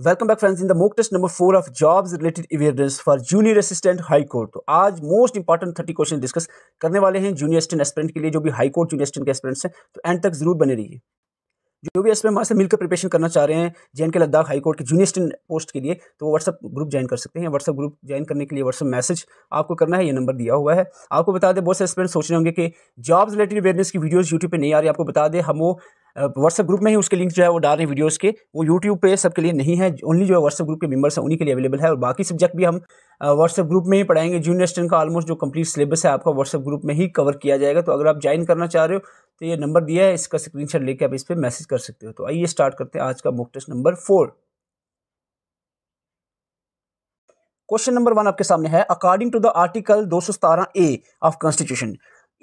Welcome back friends in the mock test number four of jobs related awareness for junior assistant high court तो आज most important thirty question discuss करने वाले हैं junior assistant aspirant के लिए जो भी हाई कोर्ट जूनियर असिस्टेंट के एस्पिरेंट्स हैं तो एंड तक जरूर बने रहिए जो भी एस्पिरेंट वहाँ से मिलकर प्रिपरेशन करना चाह रहे हैं J K Ladakh high court के जूनियर असिस्टेंट पोस्ट के लिए तो व्हाट्सअप ग्रुप ज्वाइन कर सकते हैं व्हाट्सअप ग्रुप ज्वाइन करने के लिए व्हाट्सअप मैसेज आपको करना है ये नंबर दिया हुआ है आपको बता दें बहुत से एस्पिरेंट सोच रहे होंगे कि जॉब्स रिलेटेड अवेयरनेस की वीडियोज़ यूट्यूब पर नहीं आ रही आपको बता दें हम वो व्हाट्सएप ग्रुप में ही उसके लिंक जो है वो डाल रहे हैं वीडियोस के वो यूट्यूब पे सबके लिए नहीं है ओनली जो है व्हाट्सएप ग्रुप के मेंबर्स हैं उन्हीं के लिए अवेलेबल है और बाकी सब्जेक्ट भी हम व्हाट्सएप ग्रुप में ही पढ़ाएंगे जूनियर स्टेन का ऑलमोस्ट जो कंप्लीट सिलेबस है आपका व्हाट्सएप ग्रुप में ही कवर किया जाएगा तो अगर आप ज्वाइन करना चाह रहे हो तो ये नंबर दिया है इसका शॉट लेके आप इस पर मैसेज कर सकते हो तो आइए स्टार्ट करते हैं आज का mock test number four question number one आपके सामने है अकॉर्डिंग टू द आर्टिकल दो ए ऑफ कॉन्स्टिट्यूशन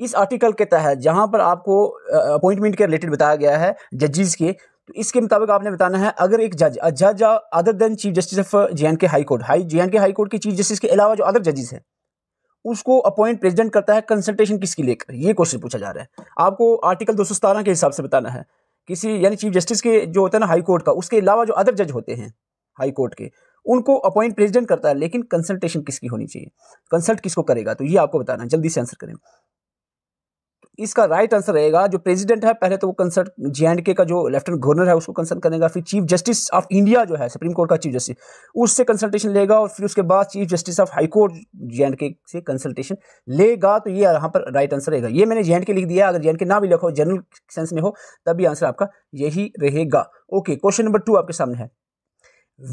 इस आर्टिकल के तहत जहां पर आपको अपॉइंटमेंट के रिलेटेड बताया गया है जजेस के तो इसके मुताबिक आपने बताना है अगर एक जज जज other than chief justice of J and K high court high J and K high court के चीफ जस्टिस के अलावा जो अदर जजेस हैं उसको अपॉइंट प्रेसिडेंट करता है कंसल्टेशन किसकी लेकर ये क्वेश्चन पूछा जा रहा है आपको आर्टिकल दो के हिसाब से बताना है किसी यानी चीफ जस्टिस के जो होता है ना हाई कोर्ट का उसके अलावा जो अदर जज होते हैं हाई कोर्ट के उनको अपॉइंट प्रेसिडेंट करता है लेकिन कंसल्टेशन किसकी होनी चाहिए कंसल्ट किसको करेगा तो ये आपको बताना है जल्दी से आंसर करें इसका राइट आंसर रहेगा जो प्रेसिडेंट है पहले तो वो कंसर्ट जे का जो लेफ्टिनेंट गवर्नर है उसको कंसर्ट करेगा फिर चीफ जस्टिस ऑफ इंडिया जो है सुप्रीम कोर्ट का चीफ जस्टिस उससे कंसल्टेशन लेगा और फिर उसके बाद chief justice of high court J K से कंसल्टेशन लेगा तो ये यहाँ पर राइट आंसर रहेगा ये मैंने जे एंड के लिख दिया अगर जे एंड के ना भी लिखो जनरल सेंस में हो तभी आंसर आपका यही रहेगा ओके क्वेश्चन नंबर टू आपके सामने है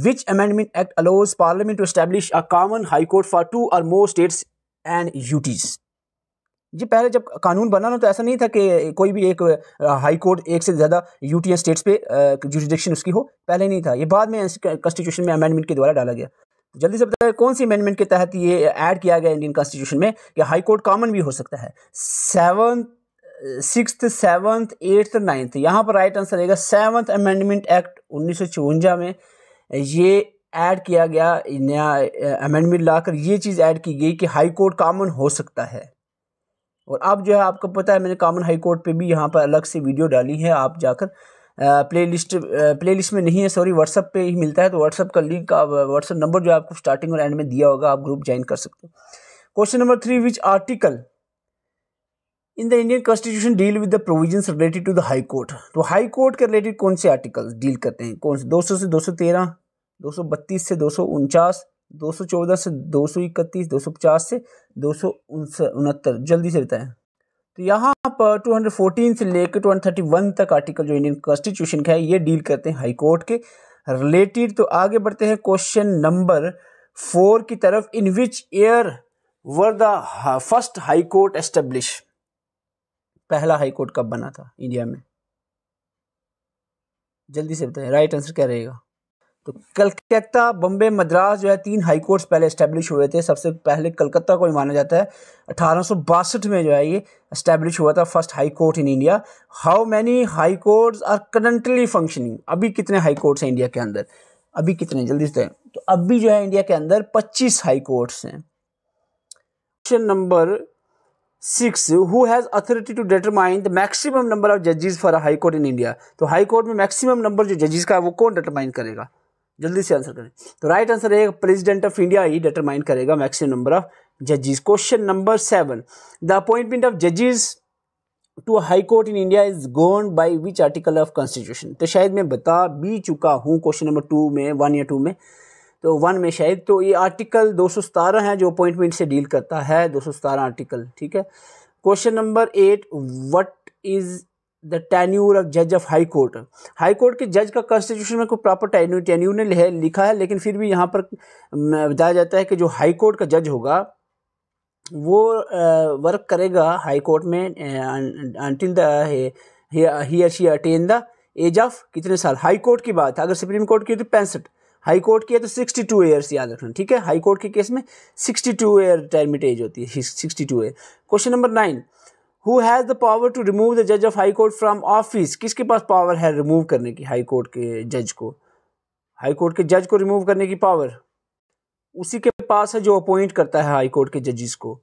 which amendment act allows parliament to establish a common high court for two or more states and जी पहले जब कानून बना ना तो ऐसा नहीं था कि कोई भी एक हाई कोर्ट एक से ज़्यादा यूटी स्टेट्स पे जुडिक्शन उसकी हो पहले नहीं था ये बाद में कॉन्स्टिट्यूशन में अमेंडमेंट के द्वारा डाला गया जल्दी से बताया कौन सी अमेंडमेंट के तहत ये ऐड किया गया इंडियन कॉन्स्टिट्यूशन में कि हाई कोर्ट कॉमन भी हो सकता है seventh six seventh eighth ninth यहाँ पर राइट आंसर रहेगा सेवन्थ अमेंडमेंट एक्ट उन्नीस में ये ऐड किया गया नया अमेंडमेंट लाकर ये चीज़ ऐड की गई कि हाई कोर्ट कॉमन हो सकता है और अब जो है आपको पता है मैंने कामन हाई कोर्ट पे भी यहाँ पर अलग से वीडियो डाली है आप जाकर प्ले लिस्ट प्ले लिस्ट में नहीं है सॉरी व्हाट्सअप पे ही मिलता है तो व्हाट्सअप का लिंक आप व्हाट्सअप नंबर जो है आपको स्टार्टिंग और एंड में दिया होगा आप ग्रुप ज्वाइन कर सकते हो question number three which article in the Indian constitution deal with the provision related to the high court तो हाई कोर्ट के रिलेटेड कौन से आर्टिकल्स डील करते हैं कौन से दो से दो से 232 से दो 214 से 231 250 से दो उनहत्तर जल्दी से बताएं तो यहाँ पर 214 से लेकर 231 तक आर्टिकल जो इंडियन कॉन्स्टिट्यूशन का है ये डील करते हैं हाई कोर्ट के रिलेटेड तो आगे बढ़ते हैं क्वेश्चन नंबर फोर की तरफ in which year were the first high court establish पहला हाई कोर्ट कब बना था इंडिया में जल्दी से बताएं राइट आंसर क्या रहेगा तो कलकत्ता बम्बे मद्रास जो है तीन हाई कोर्ट्स पहले इस्टेब्लिश हुए थे सबसे पहले कलकत्ता को ही माना जाता है अठारह में जो है ये इस्टेब्लिश हुआ था first high court in India how many high courts are currently functioning अभी कितने हाई कोर्ट्स हैं इंडिया के अंदर अभी कितने जल्दी से तो अभी जो है इंडिया के अंदर पच्चीस हाई कोर्ट्स हैं question number six who has authority to determine the maximum number of जजेस for high court in India तो हाई कोर्ट में मैक्सिमम नंबर जो जजेस का है वो कौन डिटरमाइन करेगा जल्दी से आंसर करें तो राइट आंसर रहेगा president of India he determine करेगा मैक्सिमम नंबर ऑफ जजेस question number seven the appointment of जजेस to high court in India is gone by which article of constitution तो शायद मैं बता भी चुका हूँ क्वेश्चन नंबर टू में वन या टू में तो वन में शायद तो ये आर्टिकल दो है जो अपॉइंटमेंट से डील करता है दो आर्टिकल ठीक है question number eight what is the tenure of जज of high court high court के जज का कॉन्स्टिट्यूशन में कोई प्रॉपर टेन्यू टेन्यू ने लिखा है लेकिन फिर भी यहाँ पर बताया जाता है कि जो हाई कोर्ट का जज होगा वो वर्क करेगा हाई कोर्ट में until the he she attain the age of कितने साल हाई कोर्ट की बात है अगर सुप्रीम कोर्ट की तो पैंसठ हाई कोर्ट की है तो सिक्सटी टू ईयर्स याद रखना ठीक है हाई कोर्ट के केस में sixty two year retirement age होती है sixty two year question number nine who has the power to remove the जज of high court from office किसके पास पावर है रिमूव करने की हाई कोर्ट के जज को हाई कोर्ट के जज को रिमूव करने की पावर उसी के पास है जो अपॉइंट करता है हाई कोर्ट के जजिस को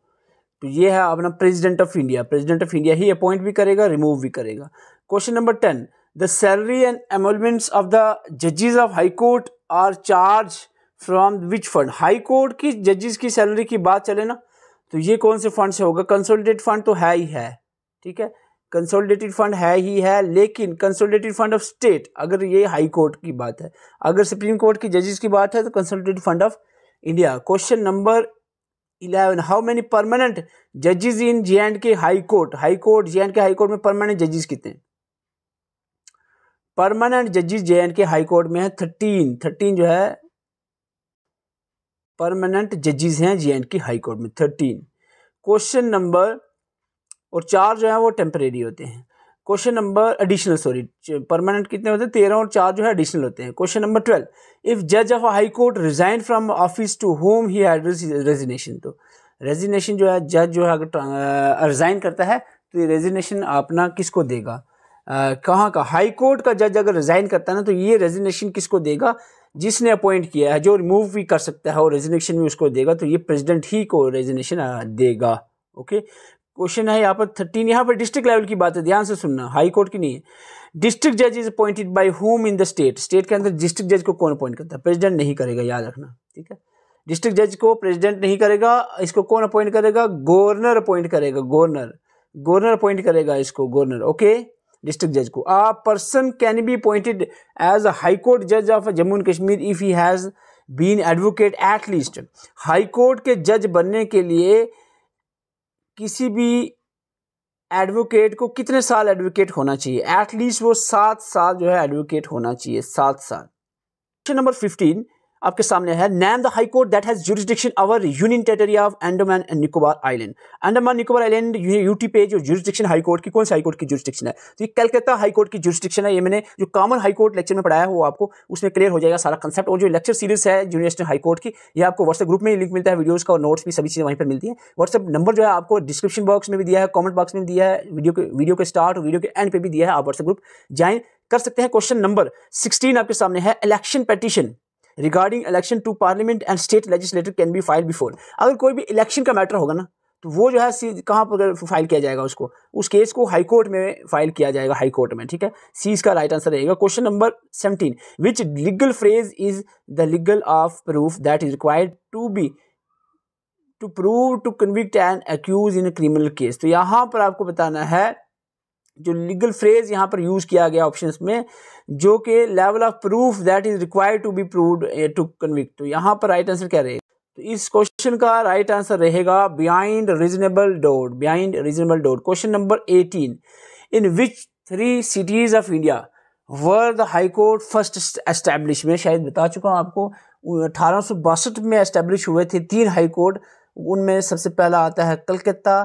तो ये है अपना president of India president of India ही अपॉइंट भी करेगा रिमूव भी करेगा question number ten the salary and emoluments of the जजेस of high court are charge from which fund high court की जजेस की सैलरी की बात चले ना तो ये कौन से फंड से होगा कंसोलिडेटेड फंड तो है ही है ठीक है कंसोलिडेटेड फंड है ही है लेकिन कंसोलिडेटेड फंड ऑफ स्टेट अगर ये हाई कोर्ट की बात है अगर सुप्रीम कोर्ट की जजेस की बात है तो consolidated fund of India question number eleven how many permanent जजेस in J and K high court high court J and K high court में परमानेंट जजेस कितने परमानेंट जजेस J and K high court में है थर्टीन थर्टीन जो है permanent जजेस हैं जे एंड की हाई कोर्ट में थर्टीन क्वेश्चन नंबर और चार जो है वो टेम्परेरी होते हैं question number additional sorry permanent कितने होते हैं तेरह और चार जो है एडिशनल होते हैं क्वेश्चन नंबर ट्वेल्व इफ जज of high court resign from office to whom he had resignation तो रेजिग्नेशन जो है जज जो है अगर रिजाइन करता है तो ये रेजिग्नेशन अपना किसको देगा कहाँ का हाई कोर्ट का जज अगर रिज़ाइन करता है ना तो ये रेजिग्नेशन किसको देगा जिसने अपॉइंट किया है जो रिमूव भी कर सकता है और रेजिग्नेशन भी उसको देगा तो ये प्रेसिडेंट ही को रेजिग्नेशन देगा ओके क्वेश्चन है यहाँ पर थर्टीन यहाँ पर डिस्ट्रिक्ट लेवल की बात है ध्यान से सुनना हाई कोर्ट की नहीं है डिस्ट्रिक्ट जज is appointed by whom in the state state के अंदर डिस्ट्रिक्ट जज को कौन अपॉइंट करता है प्रेजिडेंट नहीं करेगा याद रखना ठीक है डिस्ट्रिक्ट जज को प्रेजिडेंट नहीं करेगा इसको कौन अपॉइंट करेगा गवर्नर अपॉइंट करेगा गवर्नर गवर्नर अपॉइंट करेगा इसको गवर्नर ओके okay? डिस्ट्रिक्ट जज को a person can be appointed as a high court जज of Jammu and Kashmir if he has been advocate at least high court के जज बनने के लिए किसी भी एडवोकेट को कितने साल एडवोकेट होना चाहिए एट लीस्ट वो सात साल जो है एडवोकेट होना चाहिए सात साल क्वेश्चन नंबर फिफ्टीन आपके सामने है name the high court that has jurisdiction over union territory of Andaman and Nicobar island Andaman Nicobar island UT पे जो जुरिस्डिक्शन हाई कोर्ट की कौन सी हाई कोर्ट की जुरिस्डिक्शन है तो ये कलकत्ता हाई कोर्ट की जुरिस्डिक्शन है ये मैंने जो कॉमन हाई कोर्ट लेक्चर में पढ़ाया वो आपको उसमें क्लियर हो जाएगा सारा कंसेप्ट और जो लेक्चर सीरीज है यूनिवर्सिटी हाई कोर्ट की ये आपको व्हाट्सएप ग्रुप में लिंक मिलता है वीडियोज़ का और नोट्स भी सभी चीज़ें वहीं पर मिलती है व्हाट्सएप नंबर जो है आपको डिस्क्रिप्शन बॉक्स में भी दिया है कॉमेंट बॉक्स में दिया है वीडियो के वीडियो के स्टार्ट और वीडियो के एंड पे भी दिया है आप व्हाट्सएप ग्रुप ज्वाइन कर सकते हैं क्वेश्चन नंबर सिक्सटीन आपके सामने है election petition regarding election to parliament and state legislator can be file before अगर कोई भी इलेक्शन का मैटर होगा ना तो वो जो है कहाँ पर फाइल किया जाएगा उसको उस केस को हाई कोर्ट में फाइल किया जाएगा हाई कोर्ट में ठीक है सी इसका राइट आंसर रहेगा question number seventeen which legal phrase is the legal of proof that is required to be to prove to convict and accuse in criminal case तो यहाँ पर आपको बताना है जो लीगल फ्रेज यहाँ पर यूज़ किया गया ऑप्शन में जो कि level of proof that is required to be proved to convict यहाँ पर राइट आंसर क्या रहेगा तो इस क्वेश्चन का राइट आंसर रहेगा beyond reasonable doubt beyond reasonable doubt question number eighteen in which three cities of India were the high court first establish में शायद बता चुका हूँ आपको अठारह में एस्टेब्लिश हुए थे तीन हाई कोर्ट उनमें सबसे पहला आता है कलकत्ता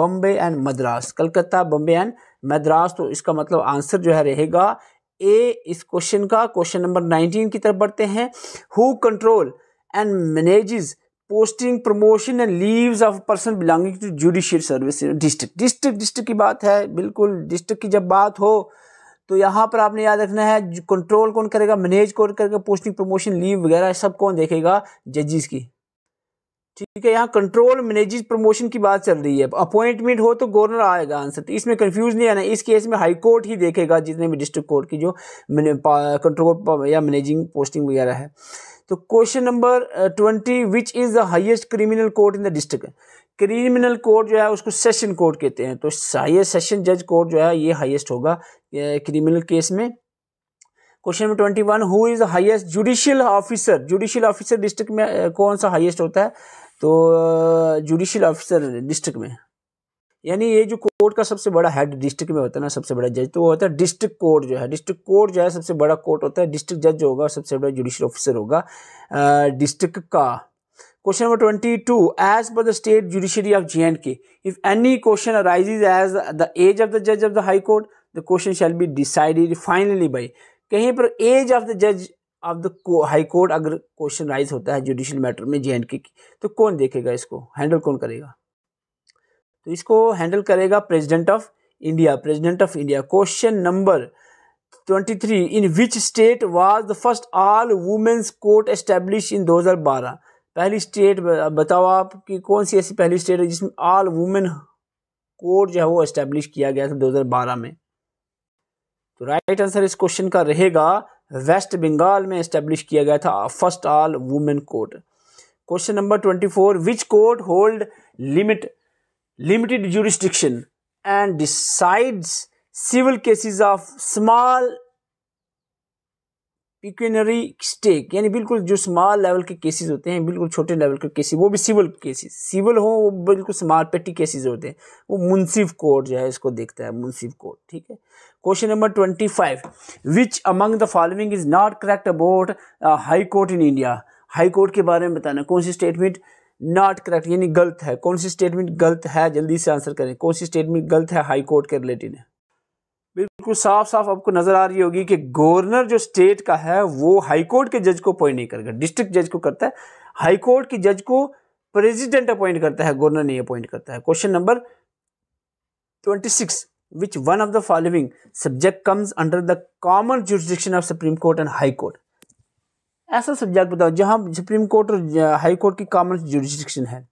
बम्बे एंड मद्रास कलकत्ता बम्बे एंड मद्रास तो इसका मतलब आंसर जो है रहेगा ए इस क्वेश्चन का क्वेश्चन नंबर नाइनटीन की तरफ बढ़ते हैं who control and manages posting promotion and leaves of person belonging to judicial service district district district की बात है बिल्कुल डिस्ट्रिक्ट की जब बात हो तो यहाँ पर आपने याद रखना है कंट्रोल कौन करेगा मैनेज कौन करेगा पोस्टिंग प्रमोशन लीव वगैरह सब कौन देखेगा जजिस की ठीक है यहाँ कंट्रोल मैनेजिंग प्रमोशन की बात चल रही है अपॉइंटमेंट हो तो गवर्नर आएगा आंसर तो इसमें कंफ्यूज नहीं आना इस केस में हाई कोर्ट ही देखेगा जितने भी डिस्ट्रिक्ट कोर्ट की जो कंट्रोल या मैनेजिंग पोस्टिंग वगैरह है तो question number twenty which is the highest criminal court in the district criminal court जो है उसको सेशन कोर्ट कहते हैं तो हाइएस्ट सेशन जज कोर्ट जो है ये हाइएस्ट होगा क्रिमिनल uh, केस में question number twenty one who is highest judicial officer judicial officer district में कौन सा हाइएस्ट होता है तो जुडिशियल ऑफिसर डिस्ट्रिक्ट में यानी ये जो कोर्ट का सबसे बड़ा हेड डिस्ट्रिक्ट में होता है ना सबसे बड़ा जज तो वो होता है डिस्ट्रिक्ट कोर्ट जो है डिस्ट्रिक्ट कोर्ट जो है सबसे बड़ा कोर्ट होता है डिस्ट्रिक्ट जज जो होगा सबसे बड़ा जुडिशियल ऑफिसर होगा डिस्ट्रिक्ट का question number twenty two as per the state judiciary of J and K if any question arise as the age of the जज of the high court the question shall be decided finally by कहीं पर age of the जज of the high court अगर question rise होता है judicial matter में जे and के की तो कौन देखेगा इसको हैंडल कौन करेगा तो इसको हैंडल करेगा president of India president of India question number 23 in which state was the first all women's court establish in 2012 पहली स्टेट बताओ आप कि कौन सी ऐसी पहली स्टेट है जिसमें ऑल वुमेन कोर्ट जो है वो एस्टेब्लिश किया गया था 2012 में तो राइट आंसर इस क्वेश्चन का रहेगा वेस्ट बंगाल में इस्टेब्लिश किया गया था first all women court question number twenty four which court hold limit limited jurisdiction and decides civil cases of small pecuniary stake यानी बिल्कुल जो स्मॉल लेवल के केसेस होते हैं बिल्कुल छोटे लेवल के केसेस वो भी सिविल केसेस सिविल हो वो बिल्कुल स्मॉल पेटी केसेस होते हैं वो मुंसिफ कोर्ट जो है इसको देखता है मुंसिफ कोर्ट ठीक है question number twenty five which among the following is not correct about high court in India high court के बारे में बताना कौन सी स्टेटमेंट नॉट करेक्ट यानी गलत है कौन सी स्टेटमेंट गलत है जल्दी से आंसर करें कौन सी स्टेटमेंट गलत है हाई कोर्ट के रिलेटेड है बिल्कुल साफ साफ आपको नज़र आ रही होगी कि गवर्नर जो स्टेट का है वो हाईकोर्ट के जज को अपॉइंट नहीं करेगा डिस्ट्रिक्ट जज को करता है हाईकोर्ट के जज को प्रेजिडेंट अपॉइंट करता है गवर्नर नहीं अपॉइंट करता है question number twenty six which one of the following subject comes under the common jurisdiction of supreme court and high court ऐसा सब्जेक्ट बताओ जहां सुप्रीम कोर्ट और हाई कोर्ट की कॉमन जुरिस्डिक्शन है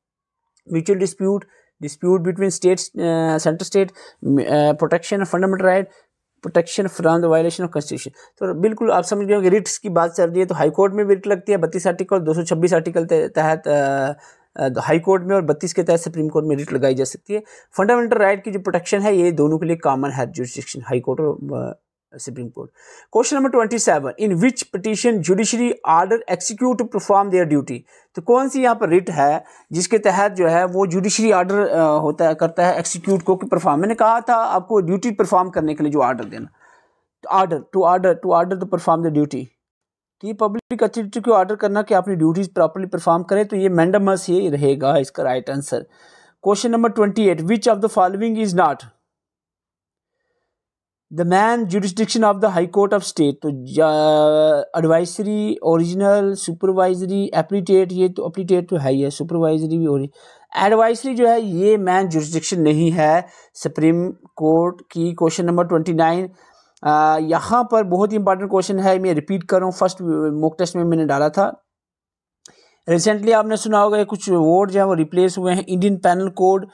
mutual dispute dispute between states uh, center state uh, protection of fundamental right protection from the violation of constitution तो बिल्कुल आप समझ गए होंगे रिट्स की बात चल रही है तो हाई कोर्ट में भी रिट लगती है बत्तीस आर्टिकल दो सौ छब्बीस आर्टिकल तहत uh, uh, हाई कोर्ट में और बत्तीस के तहत सुप्रीम कोर्ट में रिट लगाई जा सकती है फंडामेंटल राइट की जो प्रोटेक्शन है ये दोनों के लिए कॉमन है जो हाई कोर्ट और uh, Supreme Court. Question number 27. In which petition judiciary order execute to perform their duty तो कौन सी यहाँ पर रिट है जिसके तहत जो है वो जुडिशरी आर्डर होता है करता है एक्सिक्यूट को परफॉर्म मैंने कहा था आपको ड्यूटी परफॉर्म करने के लिए जो आर्डर देना order to order to order to perform the duty तो ये पब्लिक अथॉरिटी को ऑर्डर करना कि अपनी ड्यूटीज प्रॉपरली परफॉर्म करें तो ये मैंडमस ही रहेगा इसका right answer question number twenty eight which of the following is not the main jurisdiction of the high court of state तो एडवाइसरी ओरिजिनल सुपरवाइजरी एप्लीटेट ये तो एप्लीटेट तो है ही है सुपरवाइजरी भी और एडवाइसरी जो है ये मैन जुडिस्टिक्शन नहीं है सुप्रीम कोर्ट की क्वेश्चन नंबर ट्वेंटी नाइन यहाँ पर बहुत ही इंपॉर्टेंट क्वेश्चन है मैं रिपीट कर रहा हूँ फर्स्ट मोक टेस्ट में मैंने डाला था रिसेंटली आपने सुना होगा कुछ वर्ड जो है वो रिप्लेस हुए हैं Indian penal code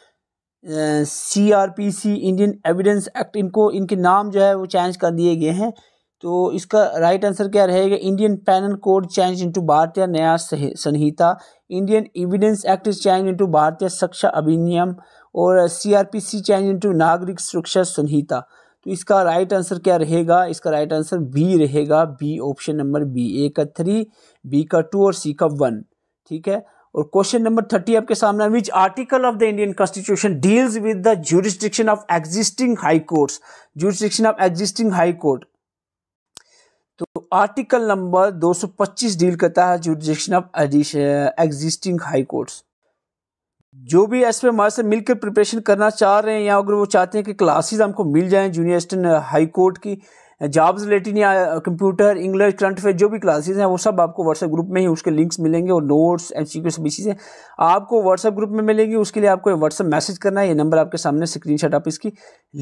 C R P C Indian evidence act इनको इनके नाम जो है वो चेंज कर दिए गए हैं तो इसका राइट आंसर क्या रहेगा Indian penal code change into Bharatiya Nyaya Sanhita Indian evidence act change into Bharatiya Sakshya अधिनियम और सीआरपीसी चेंज इनटू नागरिक सुरक्षा संहिता तो इसका राइट आंसर क्या रहेगा इसका राइट आंसर बी रहेगा B option number B A का थ्री बी का टू और सी का वन ठीक है और क्वेश्चन नंबर थर्टी आपके सामने which article of the Indian constitution deals with the jurisdiction of existing high court jurisdiction of existing high court तो आर्टिकल नंबर 225 डील करता है jurisdiction of existing high courts जो भी एस पे हमारे से मिलकर प्रिपरेशन करना चाह रहे हैं या अगर वो चाहते हैं कि क्लासेस हमको मिल जाएं जूनियर हाई कोर्ट की जॉब्स रिलेटेड या कंप्यूटर इंग्लिश करंट अफेयर जो भी क्लासेस हैं वो सब आपको व्हाट्सएप ग्रुप में ही उसके लिंक्स मिलेंगे और नोट्स एंड सी सभी चीज़ें आपको व्हाट्सएप ग्रुप में मिलेंगी उसके लिए आपको व्हाट्सएप मैसेज करना है ये नंबर आपके सामने स्क्रीन आप इसकी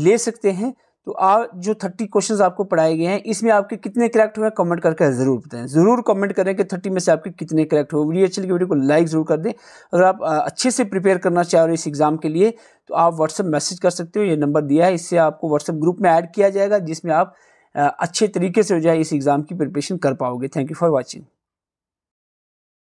ले सकते हैं तो आप जो थर्टी क्वेश्चंस आपको पढ़ाए गए हैं इसमें आपके कितने करेक्ट हुए कमेंट करके ज़रूर बताएं ज़रूर कमेंट करें कि थर्टी में से आपके कितने करेक्ट हुए वीडियो अच्छी लगी वीडियो को लाइक ज़रूर कर दें अगर आप uh, अच्छे से प्रिपेयर करना चाह रहे हो इस एग्ज़ाम के लिए तो आप व्हाट्सअप मैसेज कर सकते हो ये नंबर दिया है इससे आपको व्हाट्सअप ग्रुप में ऐड किया जाएगा जिसमें आप अच्छे तरीके से जो है इस एग्ज़ाम की प्रिपरेशन कर पाओगे थैंक यू फॉर वॉचिंग